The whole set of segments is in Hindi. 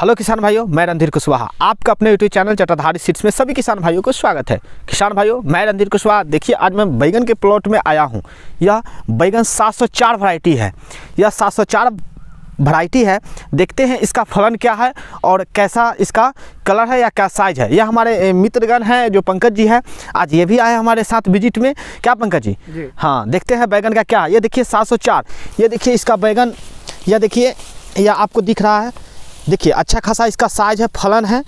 हेलो किसान भाइयों मैं रणधीर कुशवाहा आपका अपने यूट्यूब चैनल चटाधारी सीट्स में सभी किसान भाइयों को स्वागत है किसान भाइयों मैं रणधीर कुशवाहा देखिए आज मैं बैगन के प्लॉट में आया हूं यह बैगन 704 वैरायटी है यह 704 वैरायटी है देखते हैं इसका फलन क्या है और कैसा इसका कलर है या क्या साइज है यह हमारे मित्रगण हैं जो पंकज जी हैं आज ये भी आए हमारे साथ विजिट में क्या पंकज जी, हाँ देखते हैं बैगन का क्या है ये देखिए सात ये देखिए इसका बैगन यह देखिए यह आपको दिख रहा है देखिए अच्छा खासा इसका साइज है फलन है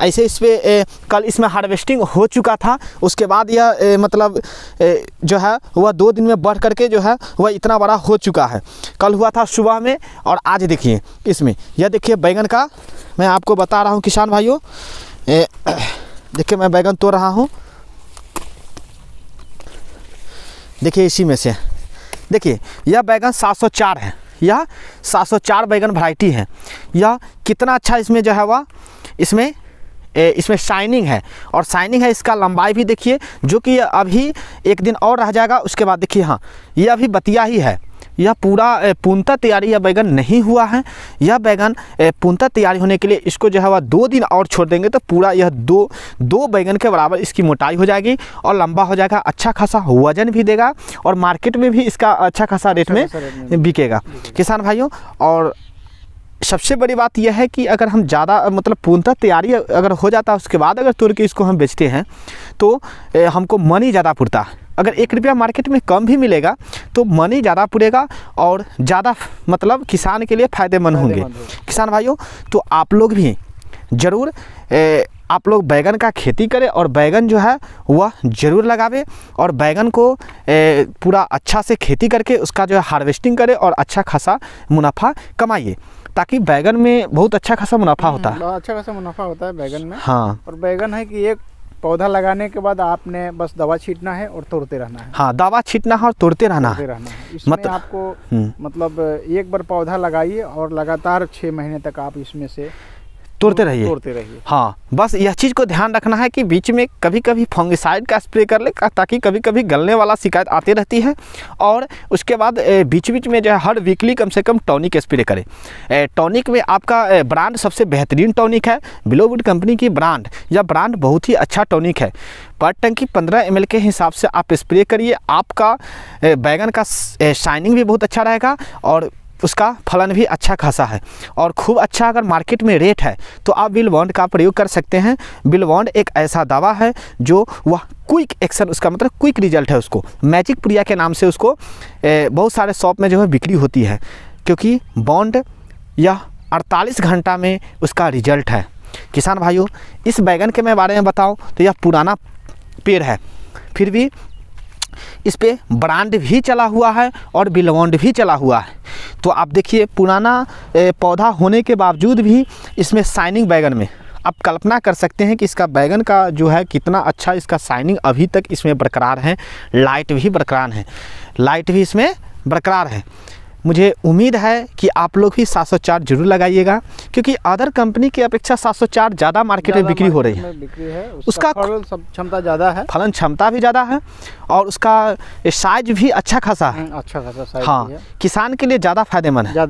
ऐसे इस पर कल इसमें हार्वेस्टिंग हो चुका था उसके बाद यह ए, मतलब ए, जो है वह दो दिन में बढ़ करके जो है वह इतना बड़ा हो चुका है कल हुआ था सुबह में और आज देखिए इसमें यह देखिए बैगन का मैं आपको बता रहा हूँ किसान भाइयों देखिए मैं बैंगन तोड़ रहा हूँ देखिए इसी में से देखिए यह बैगन 704 है यह 704 बैगन वराइटी है यह कितना अच्छा इसमें जो है वह इसमें ए, इसमें शाइनिंग है और शाइनिंग है इसका लंबाई भी देखिए जो कि अभी एक दिन और रह जाएगा उसके बाद देखिए हाँ ये अभी बतिया ही है यह पूरा पूर्णतः तैयारी यह बैगन नहीं हुआ है यह बैगन पूर्णतः तैयारी होने के लिए इसको जो है वह दो दिन और छोड़ देंगे तो पूरा यह दो दो बैगन के बराबर इसकी मोटाई हो जाएगी और लंबा हो जाएगा अच्छा खासा वजन भी देगा और मार्केट में भी इसका अच्छा खासा रेट अच्छा में बिकेगा किसान भाइयों और सबसे बड़ी बात यह है कि अगर हम ज़्यादा मतलब पूर्णतः तैयारी अगर हो जाता है उसके बाद अगर के इसको हम बेचते हैं तो हमको मनी ज़्यादा पुरता अगर एक रुपया मार्केट में कम भी मिलेगा तो मनी ज़्यादा पुरेगा और ज़्यादा मतलब किसान के लिए फ़ायदेमंद होंगे किसान भाइयों तो आप लोग भी ज़रूर आप लोग बैगन का खेती करें और बैगन जो है वह ज़रूर लगावे और बैगन को ए, पूरा अच्छा से खेती करके उसका जो है हार्वेस्टिंग करें और अच्छा खासा मुनाफा कमाइए ताकि बैगन में बहुत अच्छा खासा मुनाफा हम्म, होता है अच्छा खासा मुनाफा होता है बैगन में हाँ और बैगन है कि एक पौधा लगाने के बाद आपने बस दवा छीटना है और तोड़ते रहना है हाँ दवा छीटना है और तोड़ते रहना रहना है मतलब मत... आपको हम्म। मतलब एक बार पौधा लगाइए और लगातार छः महीने तक आप इसमें से तोड़ते रहिए तोड़ते रहिए हाँ बस यह चीज़ को ध्यान रखना है कि बीच में कभी कभी फंगिसाइड का स्प्रे कर ले ताकि कभी कभी गलने वाला शिकायत आती रहती है और उसके बाद बीच बीच में जो है हर वीकली कम से कम टॉनिक स्प्रे करें टॉनिक में आपका ब्रांड सबसे बेहतरीन टॉनिक है ब्लोवुड कंपनी की ब्रांड यह ब्रांड बहुत ही अच्छा टॉनिक है पर टंकी 15 एम के हिसाब से आप स्प्रे करिए आपका बैगन का शाइनिंग भी बहुत अच्छा रहेगा और उसका फलन भी अच्छा खासा है और खूब अच्छा अगर मार्केट में रेट है तो आप बिल बॉन्ड का प्रयोग कर सकते हैं बिल बॉन्ड एक ऐसा दवा है जो वह क्विक एक्शन उसका मतलब क्विक रिजल्ट है उसको मैजिक प्रिया के नाम से उसको बहुत सारे शॉप में जो है बिक्री होती है क्योंकि बॉन्ड यह 48 घंटा में उसका रिजल्ट है किसान भाइयों इस बैगन के मैं बारे में बताऊं तो यह पुराना पेड़ है फिर भी इस पर ब्रांड भी चला हुआ है और बिलवॉन्ड भी चला हुआ है तो आप देखिए पुराना पौधा होने के बावजूद भी इसमें शाइनिंग बैगन में आप कल्पना कर सकते हैं कि इसका बैगन का जो है कितना अच्छा इसका शाइनिंग अभी तक इसमें बरकरार है लाइट भी बरकरार है लाइट भी इसमें बरकरार है मुझे उम्मीद है कि आप लोग भी 704 जरूर लगाइएगा क्योंकि अदर कंपनी की अपेक्षा 704 ज़्यादा मार्केट में बिक्री हो रही है, है उसका क्षमता ज़्यादा है फलन क्षमता भी ज़्यादा है और उसका साइज भी अच्छा खासा है हम्म, अच्छा खासा हाँ किसान के लिए ज़्यादा फायदेमंद है